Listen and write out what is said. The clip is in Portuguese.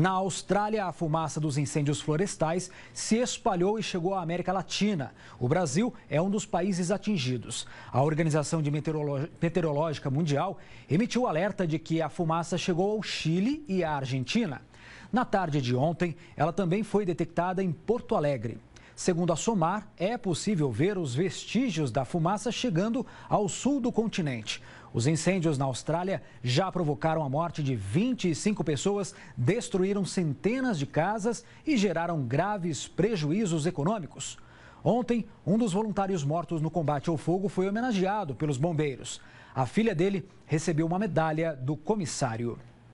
Na Austrália, a fumaça dos incêndios florestais se espalhou e chegou à América Latina. O Brasil é um dos países atingidos. A Organização de Meteorológica Mundial emitiu alerta de que a fumaça chegou ao Chile e à Argentina. Na tarde de ontem, ela também foi detectada em Porto Alegre. Segundo a SOMAR, é possível ver os vestígios da fumaça chegando ao sul do continente. Os incêndios na Austrália já provocaram a morte de 25 pessoas, destruíram centenas de casas e geraram graves prejuízos econômicos. Ontem, um dos voluntários mortos no combate ao fogo foi homenageado pelos bombeiros. A filha dele recebeu uma medalha do comissário.